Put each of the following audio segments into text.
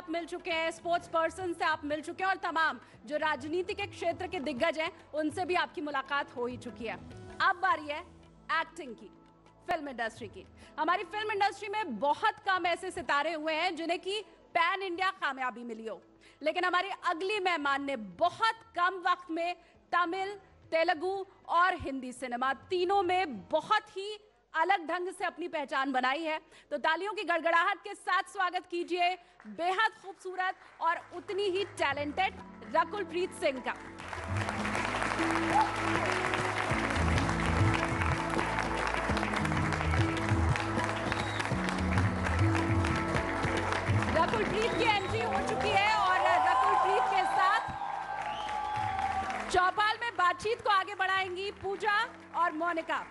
आप मिल चुके हैं स्पोर्ट्स पर्सन से आप मिल चुके हैं और तमाम जो राजनीति के क्षेत्र के दिग्गज हैं उनसे भी आपकी मुलाकात हो ही चुकी है अब बारी है एक्टिंग की फिल्म इंडस्ट्री की हमारी फिल्म इंडस्ट्री में बहुत कम ऐसे सितारे हुए हैं जिन्हें की पैन इंडिया कामयाबी मिली हो लेकिन हमारी अगली मेहमान ने बहुत कम वक्त में तमिल तेलुगु और हिंदी सिनेमा तीनों में बहुत ही अलग ढंग से अपनी पहचान बनाई है तो तालियों की गड़गड़ाहट के साथ स्वागत कीजिए बेहद खूबसूरत और उतनी ही टैलेंटेड रकुलप्रीत सिंह का रकुलप्रीत की एंट्री हो चुकी है और रकुलप्रीत के साथ चौपाल में बातचीत को आगे बढ़ाएंगी पूजा और मोनिका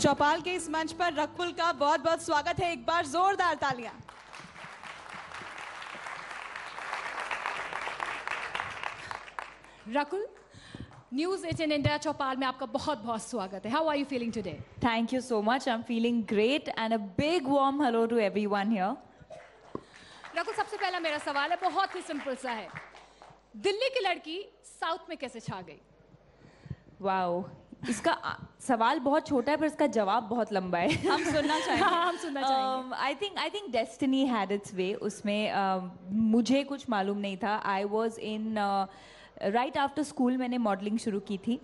चौपाल के इस मंच पर रकुल का बहुत बहुत स्वागत है एक बार जोरदार तालियां Rakul news eighteen India Chaupal में आपका बहुत बहुत स्वागत है how are you feeling today thank you so much I am feeling great and a big warm hello to everyone Rakul सबसे पहला मेरा सवाल है बहुत ही सिंपल सा है दिल्ली की लड़की साउथ में कैसे छा गई वाओ wow, इसका सवाल बहुत छोटा है पर इसका जवाब बहुत लंबा है हम सुनना चाहेंगे हाँ, हम सुनना चाहेंगे I think I think destiny had its way उसमें uh, मुझे कुछ मालूम नहीं था I was in right after school मैंने मॉडलिंग शुरू की थी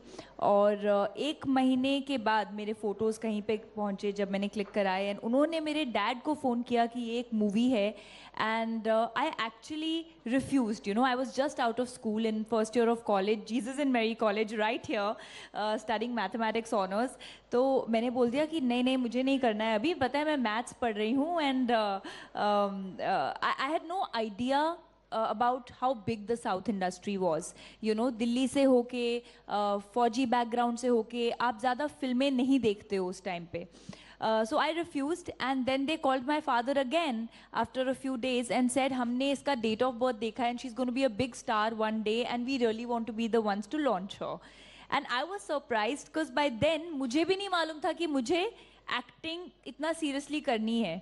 और एक महीने के बाद मेरे फ़ोटोज़ कहीं पे पहुंचे जब मैंने क्लिक कराए एंड उन्होंने मेरे डैड को फ़ोन किया कि ये एक मूवी है and I actually refuse you know I was just out of school in first year of college Jesus and Mary College right here studying mathematics honours तो मैंने बोल दिया कि नहीं नहीं मुझे नहीं करना है अभी पता है मैं मैथ्स पढ़ रही हूँ and I had no idea Uh, about how big the south industry was you know Delhi से होके फौजी uh, बैकग्राउंड से होके आप ज़्यादा फिल्में नहीं देखते हो उस टाइम पे so I refuse and then they called my father again after a few days and said हमने इसका डेट ऑफ बर्थ देखा and she is gonna be a big star one day and we really want to be the ones to launch her and I was surprise because by then मुझे भी नहीं मालूम था कि मुझे acting इतना seriously करनी है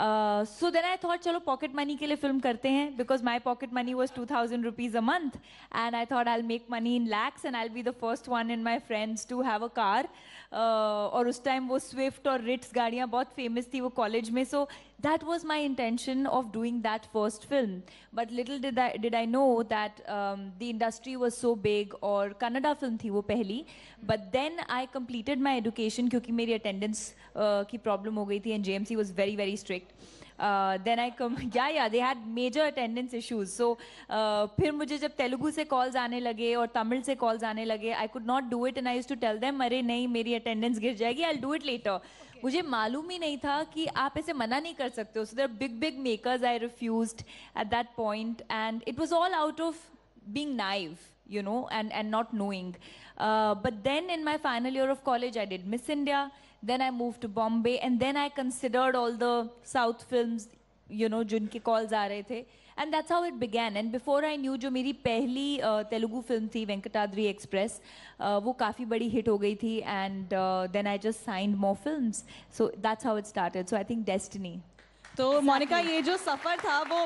सो देन आई थॉट चलो पॉकेट मनी के लिए फिल्म करते हैं because my pocket money was two thousand rupees a month and I thought I make money in lakhs and I be the first one in my friends to have a car और उस time वो Swift और Ritz गाड़ियाँ बहुत famous थी वो college में सो so, that was my intention of doing that first film. But little did I know that um, the industry was so big or Kannada film thi wo pehli. But then I completed my education because my attendance uh, ki problem ho thi and JMC was very very strict. Uh, then I come, yeah, yeah, they had major attendance issues. So, then uh, when Telugu se calls aane lage or Tamil se calls aane lage, I could not do it and I used to tell them, Mare, nahin, meri attendance gir jayegi, I'll do it later. मुझे मालूम ही नहीं था कि आप ऐसे मना नहीं कर सकते हो so there big big makers I refuse at that point and it was all out of being naive you know and and not knowing but then in my final year of college I did miss India then I move to Bombay and then I considered all the south film you know जिनके calls आ रहे थे And that's how it began. And before I knew, जो मेरी पहली Telugu film थी Venkatadri express, वो काफी बड़ी हिट हो गई थी. And then I just signed more films. So that's how it started. So I think destiny. तो मोनिका ये जो सफर था, वो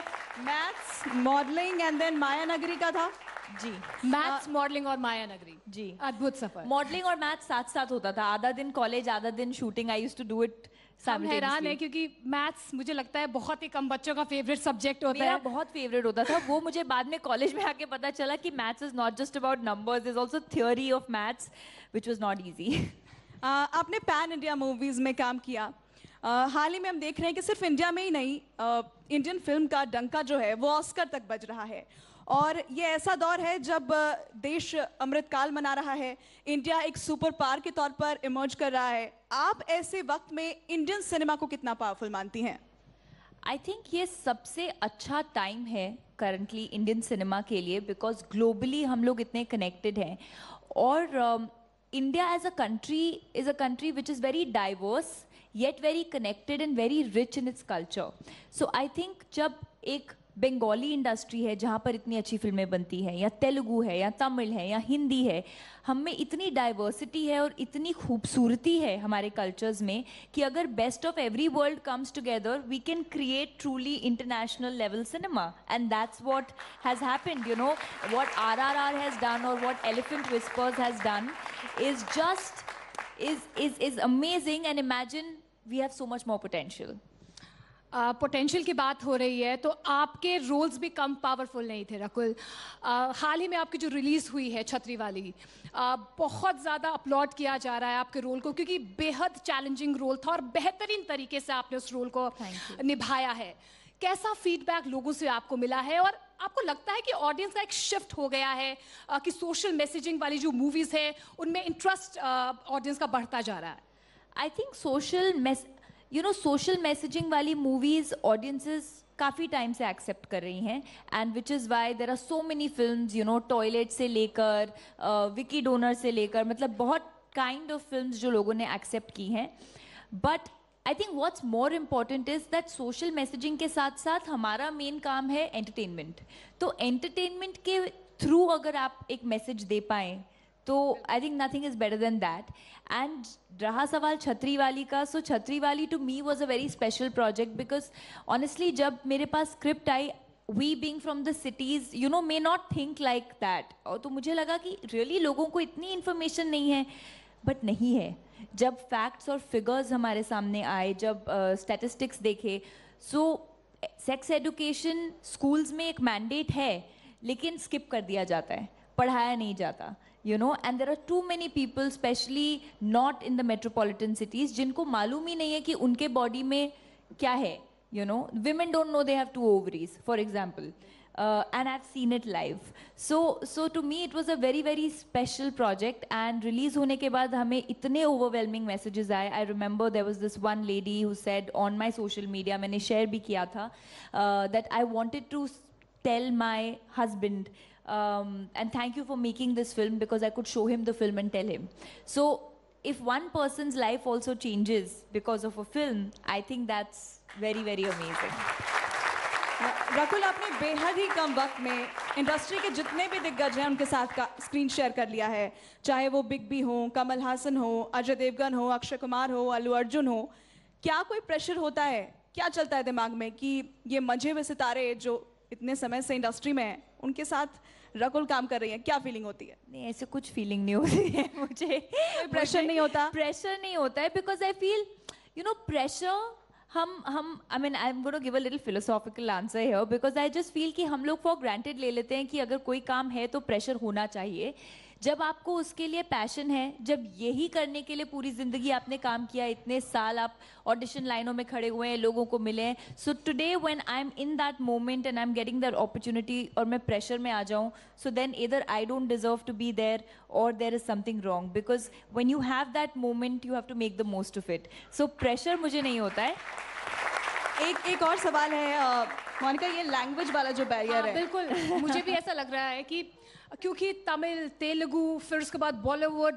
maths, modelling and then Maya Nagari का था. जी मैथ्स मॉडलिंग हाँ। और माया नगरी जी अद्भुत सफर मॉडलिंग और मैथ्स साथ साथ होता था आधा दिन कॉलेज आधा दिन shooting I used to do it हैरान है क्योंकि मैथ्स मुझे लगता है बहुत ही कम बच्चों का फेवरेट सब्जेक्ट होता मेरा है बहुत फेवरेट होता था वो मुझे बाद में कॉलेज में आके पता चला कि maths is not just about numbers is also theory of maths which was not easy आपने पैन इंडिया मूवीज में काम किया Uh, हाल ही में हम देख रहे हैं कि सिर्फ इंडिया में ही नहीं इंडियन फिल्म का डंका जो है वो ऑस्कर तक बज रहा है और ये ऐसा दौर है जब देश अमृतकाल मना रहा है इंडिया एक सुपर पावर के तौर पर इमर्ज कर रहा है आप ऐसे वक्त में इंडियन सिनेमा को कितना पावरफुल मानती हैं आई थिंक ये सबसे अच्छा टाइम है करंटली इंडियन सिनेमा के लिए बिकॉज ग्लोबली हम लोग इतने कनेक्टेड हैं और India as a country is a country which is very diverse yet very connected and very rich in its culture so I think जब एक बंगाली इंडस्ट्री है जहाँ पर इतनी अच्छी फिल्में बनती हैं या तेलुगू है या तमिल है या हिंदी है हम में इतनी डाइवर्सिटी है और इतनी खूबसूरती है हमारे कल्चर्स में कि अगर best of every world comes together we can create truly international level cinema and that's what has happened you know what R R R has done और what Elephant Whisperers has done is just is is is amazing and imagine we have so much more potential potential की बात हो रही है तो आपके roles भी कम powerful नहीं थे रकुल हाल ही में आपकी जो रिलीज़ हुई है छतरी वाली बहुत ज़्यादा अपलॉड किया जा रहा है आपके रोल को क्योंकि बेहद चैलेंजिंग रोल था और बेहतरीन तरीके से आपने उस रोल को निभाया है कैसा फीडबैक लोगों से आपको मिला है और आपको लगता है कि ऑडियंस का एक शिफ्ट हो गया है कि सोशल मैसेजिंग वाली जो मूवीज़ है उनमें इंटरेस्ट ऑडियंस का बढ़ता जा रहा है I think social you know social messaging वाली मूवीज़ ऑडियंसेस काफ़ी टाइम से एक्सेप्ट कर रही हैं and which is why there are so many film you know toilet से लेकर विकी डोनर से लेकर मतलब बहुत काइंड ऑफ फिल्म जो लोगों ने एक्सेप्ट की हैं but I think what's more important is that social messaging के साथ साथ हमारा मेन काम है एंटरटेनमेंट तो एंटरटेनमेंट के थ्रू अगर आप एक मैसेज दे पाएँ तो I think nothing is better than that and रहा सवाल छतरी वाली का so Chhatri Wali to me was a very special project because honestly जब मेरे पास script I we being from the cities you know may not think like that और तो मुझे लगा कि रियली really लोगों को इतनी इन्फॉर्मेशन नहीं है बट नहीं है जब फैक्ट्स और फिगर्स हमारे सामने आए जब स्टेटिस्टिक्स uh, देखे सो सेक्स एडुकेशन स्कूल्स में एक मैंडेट है लेकिन स्किप कर दिया जाता है पढ़ाया नहीं जाता you know and there are too many people especially not in the metropolitan cities jinko malum hi nahi hai ki unke body mein kya hai you know women don't know they have two ovaries for example uh, and i've seen it live so so to me it was a very very special project and release hone ke baad hame itne overwhelming messages aaye i remember there was this one lady who said on my social media maine share bhi kiya tha uh, that i wanted to tell my husband um, and thank you for making this film because I could show him the film and tell him. So if one person's life also changes because of a film, I think that's very, very amazing. Rakul आपने बेहद ही कम वक्त में industry के जितने भी दिग्गज हैं उनके साथ का स्क्रीन शेयर कर लिया है चाहे वो बिग बी हो कमल हासन हो अजय देवगन हो अक्षय कुमार हो अल्लू अर्जुन हो क्या कोई प्रेशर होता है क्या चलता है दिमाग में कि ये मजे हुए सितारे जो इतने समय से इंडस्ट्री में हैं उनके साथ रकुल काम कर रही है क्या फीलिंग होती है नहीं ऐसे कुछ फीलिंग नहीं होती है मुझे प्रेशर नहीं होता प्रेशर नहीं होता है because I feel you know pressure हम हम I mean I am gonna give a little philosophical answer है बिकॉज आई जस्ट फील कि हम लोग फॉर ग्रांटेड ले लेते हैं कि अगर कोई काम है तो प्रेशर होना चाहिए जब आपको उसके लिए पैशन है जब यही करने के लिए पूरी ज़िंदगी आपने काम किया इतने साल आप ऑडिशन लाइनों में खड़े हुए हैं लोगों को मिले हैं so today when I am in that moment and I am getting that opportunity और मैं प्रेशर में आ जाऊँ सो देन इधर I don't deserve to be there और there is something wrong because when you have that moment you have to make the most of it so pressure मुझे नहीं होता है एक एक और सवाल है मोनिका ये लैंग्वेज वाला जो बैरियर हाँ, है बिल्कुल मुझे भी ऐसा लग रहा है कि क्योंकि तमिल तेलुगु फिर उसके बाद बॉलीवुड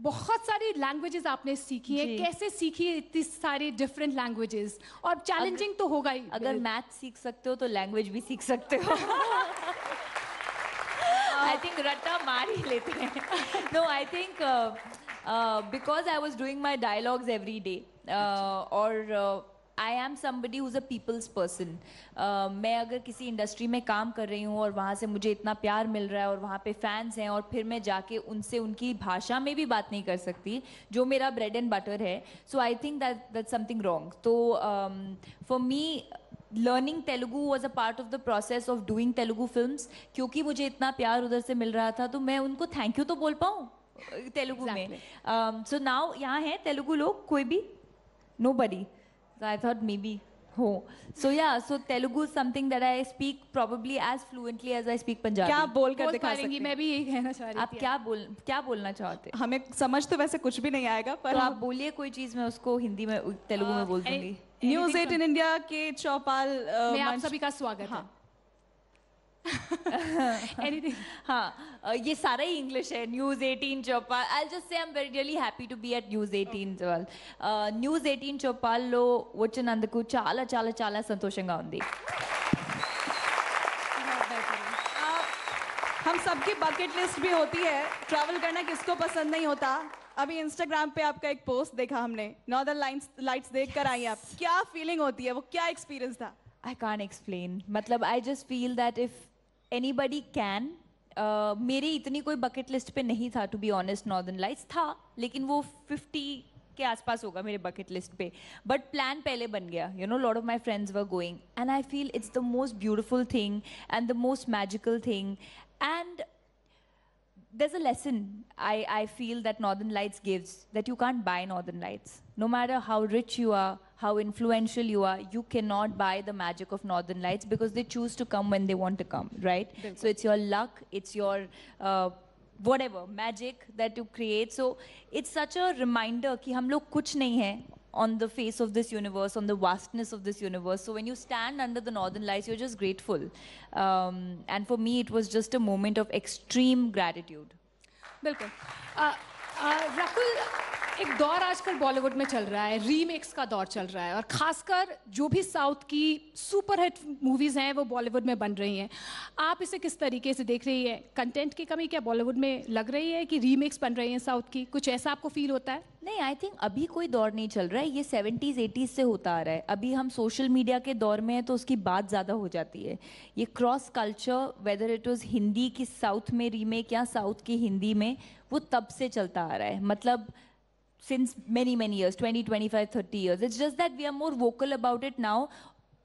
बहुत सारी लैंग्वेजेस आपने सीखी है कैसे सीखी इतनी सारी डिफरेंट लैंग्वेजेस और चैलेंजिंग तो होगा ही अगर मैथ सीख सकते हो तो लैंग्वेज भी सीख सकते हो आई थिंक रट्टा मार ही लेते हैं no I think because I was doing my dialogues every day और uh, I am somebody who's a people's person मैं अगर किसी इंडस्ट्री में काम कर रही हूँ और वहाँ से मुझे इतना प्यार मिल रहा है और वहाँ पे फैंस हैं और फिर मैं जाके उनसे उनकी भाषा में भी बात नहीं कर सकती जो मेरा ब्रेड एंड बटर है so I think that that something wrong तो for me learning Telugu was a part of the process of doing Telugu film क्योंकि मुझे इतना प्यार उधर से मिल रहा था तो मैं उनको थैंक यू तो बोल पाऊँ तेलुगू exactly. में सो नाउ यहाँ है तेलुगू लोग कोई भी nobody So I thought maybe हो सो या so Telugu something that I speak probably as fluently as I speak Punjabi क्या बोल कर दिखा सकती मैं भी यही कहना चाह रही आप क्या बोल क्या बोलना चाहते हमें समझ तो वैसे कुछ भी नहीं आएगा पर तो आप बोलिए कोई चीज मैं उसको हिंदी में uh, तेलुगु में बोल दूंगी न्यूज एट इन इंडिया के चौपाल uh, में आप सभी का स्वागत हाँ। है Anything. हाँ uh, ये सारा ही इंग्लिश है न्यूज 18 चौपाल आई जस्ट से I am very really happy to be at news 18 Chaupal news eighteen చౌపాల్లో వచ్చినందుకు చాలా చాలా చాలా సంతోషంగా ఉంది हम सबकी बकेट लिस्ट भी होती है ट्रैवल करना किसको पसंद नहीं होता अभी इंस्टाग्राम पे आपका एक पोस्ट देखा हमने नॉर्दर्न लाइट्स लाइट्स देख कर आई आप क्या फीलिंग होती है वो क्या एक्सपीरियंस था आई कान एक्सप्लेन मतलब I just feel that if anybody can मेरी इतनी कोई बकेट लिस्ट पे नहीं था to be honest northern lights था लेकिन वो 50 के आसपास होगा मेरे बकेट लिस्ट पे बट प्लान पहले बन गया you know lot of my friends were going and I feel it's the most beautiful thing and the most magical thing and there's a lesson I, I feel that Northern Lights gives that you can't buy Northern Lights. No matter how rich you are, how influential you are, you cannot buy the magic of Northern Lights because they choose to come when they want to come, right? So it's your luck, it's your uh, whatever magic that you create. So it's such a reminder that we are nothing on the face of this universe, on the vastness of this universe. So when you stand under the northern lights, you're just grateful. Um, and for me, it was just a moment of extreme gratitude. Absolutely. Uh, uh, एक दौर आजकल बॉलीवुड में चल रहा है remakes का दौर चल रहा है और खासकर जो भी साउथ की सुपरहिट मूवीज हैं वो बॉलीवुड में बन रही हैं आप इसे किस तरीके से देख रही हैं कंटेंट की कमी क्या बॉलीवुड में लग रही है कि रीमेक्स बन रही हैं साउथ की कुछ ऐसा आपको फील होता है नहीं आई थिंक अभी कोई दौर नहीं चल रहा है ये सेवेंटीज़ एटीज़ से होता आ रहा है अभी हम सोशल मीडिया के दौर में हैं तो उसकी बात ज़्यादा हो जाती है ये cross culture whether it was Hindi की साउथ में रीमेक या साउथ की हिंदी में वो तब से चलता आ रहा है मतलब since many many years 20 25 30 years it's just that we are more vocal about it now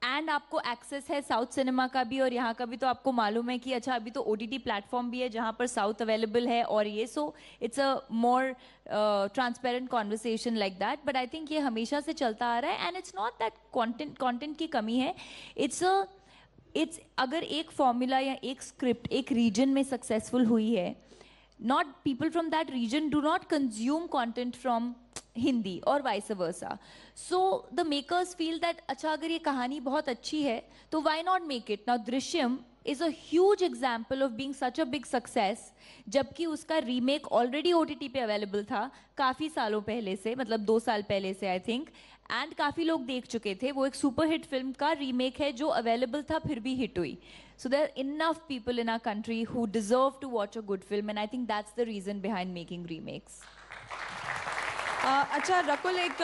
and आपको एक्सेस है साउथ सिनेमा का भी और यहाँ का भी तो आपको मालूम है कि अच्छा अभी तो ओ टी प्लेटफॉर्म भी है जहाँ पर साउथ अवेलेबल है और ये so it's a more transparent conversation like that but I think ये हमेशा से चलता आ रहा है and it's not that content content की कमी है इट्स अ इट्स अगर एक फॉर्मूला या एक स्क्रिप्ट एक रीजन में सक्सेसफुल हुई है not people from that region do not consume content from Hindi और vice versa so the makers feel that अच्छा अगर ये कहानी बहुत अच्छी है तो why not make it now Drishyam is a huge example of being such a big success जबकि उसका रीमेक ऑलरेडी ओ पे अवेलेबल था काफ़ी सालों पहले से मतलब दो साल पहले से आई थिंक एंड काफ़ी लोग देख चुके थे वो एक सुपरहिट फिल्म का रीमेक है जो अवेलेबल था फिर भी हिट हुई So there are enough people in our country who deserve to watch a good film, and I think that's the reason behind making remakes. Uh, अच्छा रकुल एक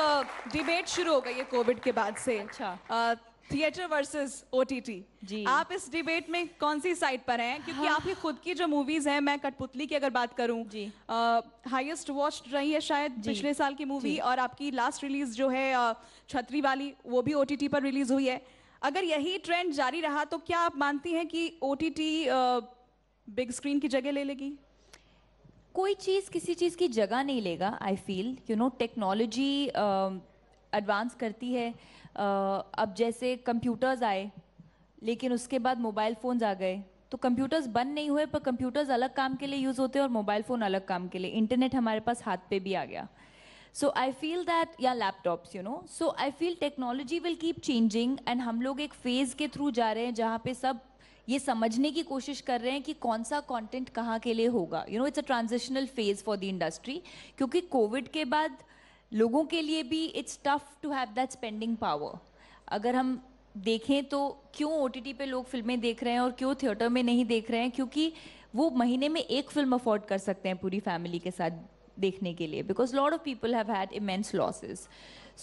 डिबेट uh, शुरू हो गई है कोविड के बाद से अच्छा थिएटर वर्सेस ओटीटी जी आप इस डिबेट में कौन सी साइड पर हैं क्योंकि हाँ। आपकी खुद की जो मूवीज हैं मैं कठपुतली की अगर बात करूं जी हाईएस्ट uh, वॉच्ड रही है शायद पिछले साल की मूवी और आपकी लास्ट रिलीज जो है छतरी वाली वो भी ओटीटी पर रिलीज हुई है अगर यही ट्रेंड जारी रहा तो क्या आप मानती हैं कि ओ बिग स्क्रीन की जगह ले लेगी कोई चीज़ किसी चीज़ की जगह नहीं लेगा I feel you know technology advance करती है uh, अब जैसे कंप्यूटर्स आए लेकिन उसके बाद मोबाइल फ़ोन्स आ गए तो कंप्यूटर्स बंद नहीं हुए पर कंप्यूटर्स अलग काम के लिए यूज़ होते हैं और मोबाइल फ़ोन अलग काम के लिए इंटरनेट हमारे पास हाथ पे भी आ गया सो आई फील दैट या laptops you know so I feel technology will keep changing and हम लोग एक फेज़ के थ्रू जा रहे हैं जहाँ पे सब ये समझने की कोशिश कर रहे हैं कि कौन सा कंटेंट कहाँ के लिए होगा you know it's a transitional phase for the industry क्योंकि कोविड के बाद लोगों के लिए भी it's tough to have that spending power अगर हम देखें तो क्यों ओ पे लोग फिल्में देख रहे हैं और क्यों थिएटर में नहीं देख रहे हैं क्योंकि वो महीने में एक फिल्म अफोर्ड कर सकते हैं पूरी फैमिली के साथ देखने के लिए because lot of people have had immense losses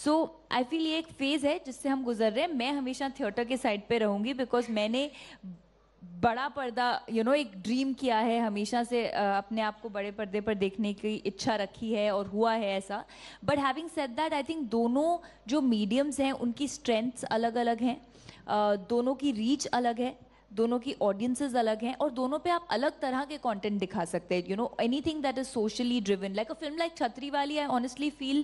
so I feel ये एक फेज़ है जिससे हम गुजर रहे हैं मैं हमेशा थिएटर के साइड पे रहूँगी बिकॉज मैंने बड़ा पर्दा यू you नो know, एक ड्रीम किया है हमेशा से अपने आप को बड़े पर्दे पर देखने की इच्छा रखी है और हुआ है ऐसा but having said that I think दोनों जो मीडियम्स हैं उनकी स्ट्रेंथ्स अलग अलग हैं दोनों की रीच अलग है दोनों की ऑडियंसेस अलग हैं और दोनों पे आप अलग तरह के कंटेंट दिखा सकते हैं you know anything that is socially driven like a film like Chhatriwali I honestly feel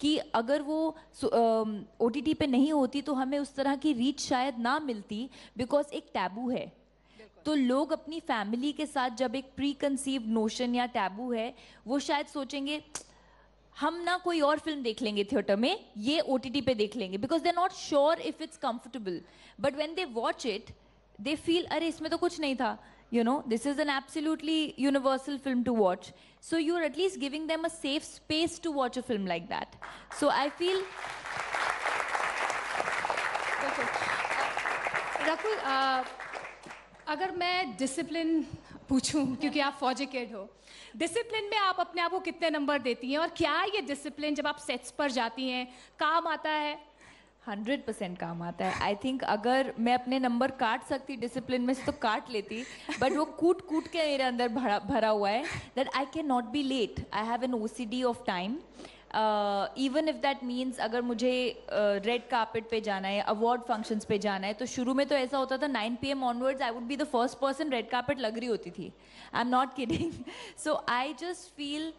कि अगर वो ओ टी टी पे नहीं होती तो हमें उस तरह की रीच शायद ना मिलती बिकॉज एक टैबू है तो लोग अपनी फैमिली के साथ जब एक प्री कंसीव नोशन या टैबू है वो शायद सोचेंगे हम ना कोई और फिल्म देख लेंगे थिएटर में ये ओ पे देख लेंगे because they are not sure if it's comfortable but when they watch it they feel अरे इसमें तो कुछ नहीं था you know this is an absolutely universal film to watch so you are at least giving them a safe space to watch a film like that so I feel Rakul अगर मैं discipline पूछूं क्योंकि आप फौजी केड हो डिसिप्लिन में आप अपने आप को कितने नंबर देती हैं और क्या ये डिसिप्लिन जब आप सेट्स पर जाती हैं काम आता है हंड्रेड परसेंट काम आता है आई थिंक अगर मैं अपने नंबर काट सकती डिसिप्लिन में से तो काट लेती बट वो कूट कूट के मेरे अंदर भरा भरा हुआ है that I can not be late I have an O C D of time even if that means अगर मुझे रेड uh, कार्पेट पे जाना है अवार्ड फंक्शंस पे जाना है तो शुरू में तो ऐसा होता था 9 P M onwards I would be the first person red carpet लग रही होती थी I am not kidding so I just feel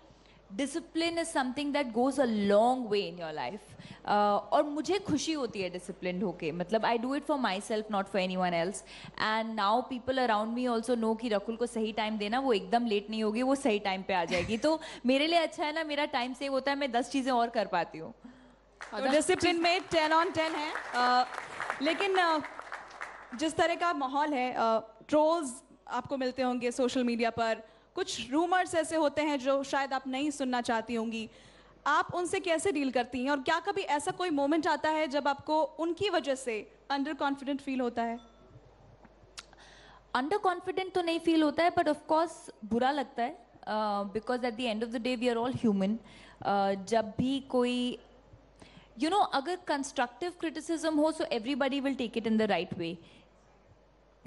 discipline is something that goes a long way in your life और मुझे खुशी होती है डिसिप्लिन होके मतलब I do it for myself not for anyone else and now people around me also know कि रकुल को सही टाइम देना वो एकदम लेट नहीं होगी वो सही टाइम पे आ जाएगी तो मेरे लिए अच्छा है ना मेरा टाइम सेव होता है मैं दस चीज़ें और कर पाती हूँ डिसिप्लिन में टेन ऑन टेन है uh, लेकिन uh, जिस तरह का माहौल है ट्रोल्स uh, आपको मिलते होंगे सोशल मीडिया पर कुछ रूमर्स ऐसे होते हैं जो शायद आप नहीं सुनना चाहती होंगी आप उनसे कैसे डील करती हैं और क्या कभी ऐसा कोई मोमेंट आता है जब आपको उनकी वजह से अंडर कॉन्फिडेंट फील होता है अंडर कॉन्फिडेंट तो नहीं फील होता है बट ऑफकोर्स बुरा लगता है because at the end of the day we are all human जब भी कोई यू you नो know, अगर कंस्ट्रक्टिव क्रिटिसिज्म हो so everybody will take it in the right way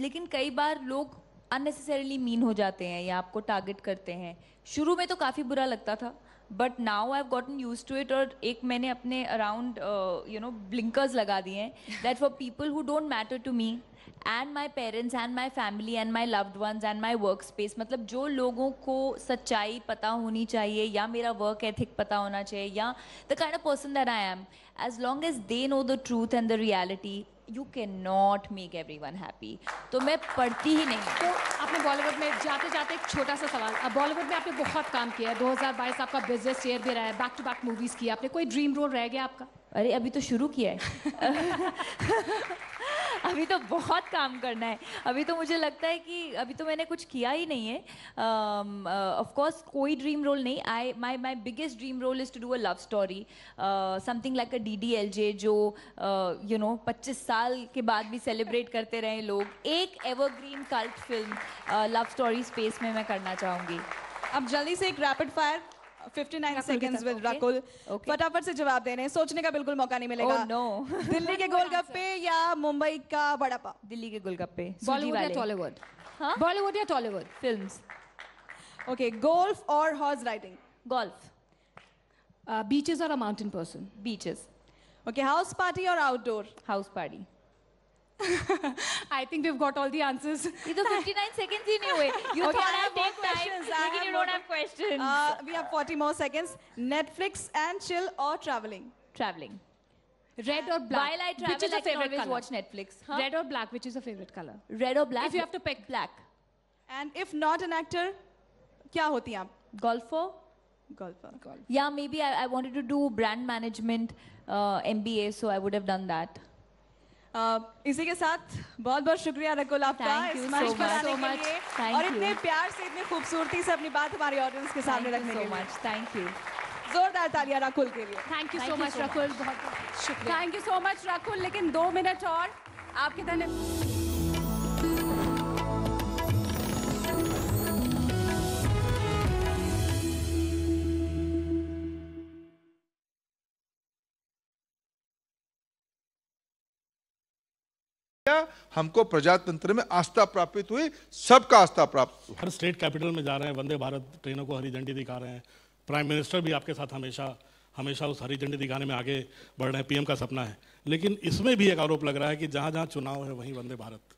लेकिन कई बार लोग अननेसेसरीली मीन हो जाते हैं या आपको टारगेट करते हैं शुरू में तो काफ़ी बुरा लगता था but now I have gotten use to it और एक मैंने अपने अराउंड यू नो ब्लिंकर्स लगा दिए हैं that for people who don't matter to me and my parents and my family and my loved ones and my workspace मतलब जो लोगों को सच्चाई पता होनी चाहिए या मेरा वर्क एथिक पता होना चाहिए या the kind of person that I am as long as they know the truth and the reality you can not make everyone happy तो मैं पढ़ती ही नहीं तो आपने बॉलीवुड में जाते जाते एक छोटा सा सवाल अब बॉलीवुड में आपने बहुत काम किया है 2022 आपका बिजनेस ईयर भी रहा है बैक टू बैक मूवीज़ की आपने कोई ड्रीम रोल रह गया आपका अरे अभी तो शुरू किया है अभी तो बहुत काम करना है अभी तो मुझे लगता है कि अभी तो मैंने कुछ किया ही नहीं है ऑफ um, कोर्स uh, कोई ड्रीम रोल नहीं I my my biggest dream role is to do a love story something like a D D L J जो यू नो पच्चीस साल के बाद भी सेलिब्रेट करते रहे लोग एक evergreen cult film love story space में मैं करना चाहूँगी अब जल्दी से एक रैपिड फायर 59 सेकंड्स विद फटाफट से जवाब दे रहे हैं सोचने का बिल्कुल मौका नहीं मिलेगा नो oh, दिल्ली के गोलगप्पे या मुंबई का बड़ा पाव दिल्ली के गोलगप्पे बॉलीवुड टॉलीवुड बॉलीवुड या टॉलीवुड फिल्म ओके गोल्फ और हॉर्स राइडिंग गोल्फ बीचेस और a mountain person beaches okay house party और outdoor house party I think we've got all the answers. It's are 59 seconds anyway. You okay, thought I have more questions. Time, I you don't have questions. Uh, we have 40 more seconds. Netflix and chill or traveling? Traveling. Red or black? While I travel, which is I favorite always color? watch Netflix. Huh? Red or black, which is your favorite color? Red or black? If you have to pick. Black. And if not an actor, kya hoti aap? Golfer. Golfer. Yeah, maybe I, I wanted to do brand management, uh, MBA, so I would have done that. Um, इसी के साथ बहुत बहुत शुक्रिया रकुल आपका इस पर आने के लिए और इतने प्यार से इतनी खूबसूरती से अपनी बात हमारी ऑडियंस के सामने रखने के लिए थैंक यू जोरदार तालियां रकुल के लिए thank you so much Rakul बहुत शुक्रिया thank you so much Rakul लेकिन दो मिनट और आपके धन्यवाद हमको प्रजातंत्र में आस्था प्राप्त हुई सबका आस्था प्राप्त हर स्टेट कैपिटल में जा रहे हैं वंदे भारत ट्रेनों को हरी झंडी दिखा रहे हैं प्राइम मिनिस्टर भी आपके साथ हमेशा हमेशा उस हरी झंडी दिखाने में आगे बढ़ रहे हैं पीएम का सपना है लेकिन इसमें भी एक आरोप लग रहा है कि जहाँ जहाँ चुनाव है वहीं वंदे भारत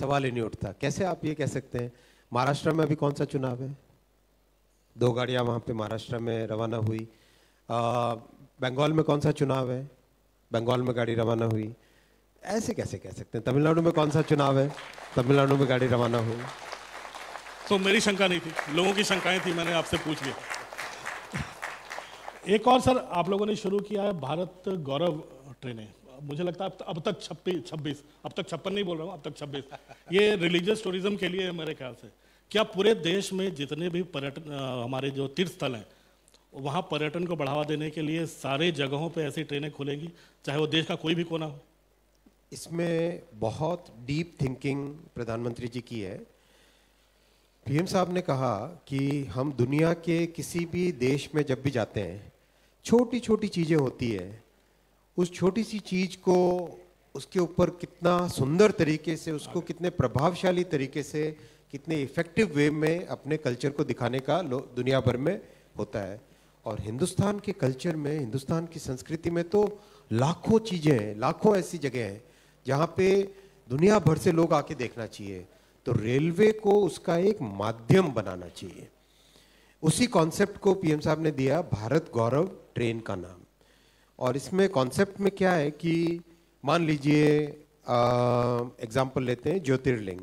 सवाल ही नहीं उठता कैसे आप ये कह सकते हैं महाराष्ट्र में अभी कौन सा चुनाव है दो गाड़ियाँ वहाँ पे महाराष्ट्र में रवाना हुई बंगाल में कौन सा चुनाव है बंगाल में गाड़ी रवाना हुई ऐसे कैसे कह सकते हैं तमिलनाडु में कौन सा चुनाव है तमिलनाडु में गाड़ी रवाना हो तो मेरी शंका नहीं थी लोगों की शंकाएं थी मैंने आपसे पूछ लिया एक और सर आप लोगों ने शुरू किया है भारत गौरव ट्रेनें मुझे लगता है अब तक छब्बीस छब्बीस अब तक छप्पन नहीं बोल रहा हूँ अब तक छब्बीस ये रिलीजियस टूरिज्म के लिए है मेरे ख्याल से क्या पूरे देश में जितने भी पर्यटन हमारे जो तीर्थ स्थल हैं वहाँ पर्यटन को बढ़ावा देने के लिए सारे जगहों पे ऐसी ट्रेनें खुलेंगी चाहे वो देश का कोई भी कोना हो इसमें बहुत डीप थिंकिंग प्रधानमंत्री जी की है पीएम साहब ने कहा कि हम दुनिया के किसी भी देश में जब भी जाते हैं छोटी छोटी चीज़ें होती है उस छोटी सी चीज़ को उसके ऊपर कितना सुंदर तरीके से उसको कितने प्रभावशाली तरीके से कितने इफ़ेक्टिव वे में अपने कल्चर को दिखाने का दुनिया भर में होता है और हिंदुस्तान के कल्चर में हिंदुस्तान की संस्कृति में तो लाखों चीज़ें हैं लाखों ऐसी जगह हैं जहाँ पे दुनिया भर से लोग आके देखना चाहिए तो रेलवे को उसका एक माध्यम बनाना चाहिए उसी कॉन्सेप्ट को पीएम साहब ने दिया भारत गौरव ट्रेन का नाम और इसमें कॉन्सेप्ट में क्या है कि मान लीजिए एग्जाम्पल लेते हैं ज्योतिर्लिंग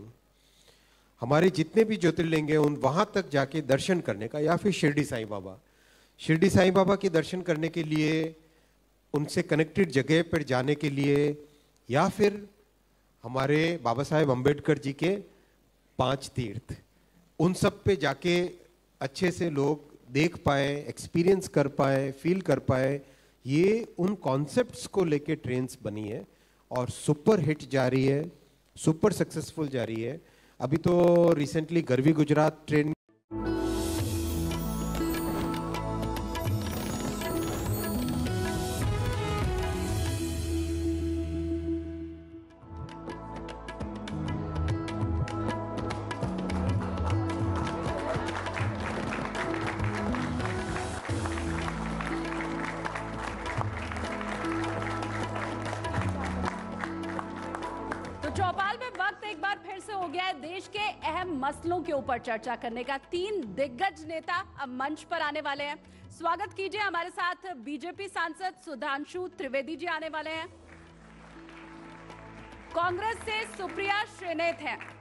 हमारे जितने भी ज्योतिर्लिंग हैं उन वहाँ तक जाके दर्शन करने का या फिर शिरडी साईं बाबा शिरडी साईं बाबा के दर्शन करने के लिए उनसे कनेक्टेड जगह पर जाने के लिए या फिर हमारे बाबा साहेब अम्बेडकर जी के पांच तीर्थ उन सब पे जाके अच्छे से लोग देख पाए एक्सपीरियंस कर पाए फील कर पाए ये उन कॉन्सेप्ट्स को लेके ट्रेन्स बनी है और सुपर हिट जा रही है सुपर सक्सेसफुल जा रही है अभी तो रिसेंटली गरवी गुजरात ट्रेन हो गया है देश के अहम मसलों के ऊपर चर्चा करने का तीन दिग्गज नेता अब मंच पर आने वाले हैं स्वागत कीजिए हमारे साथ बीजेपी सांसद सुधांशु त्रिवेदी जी आने वाले हैं कांग्रेस से सुप्रिया श्रेनेत हैं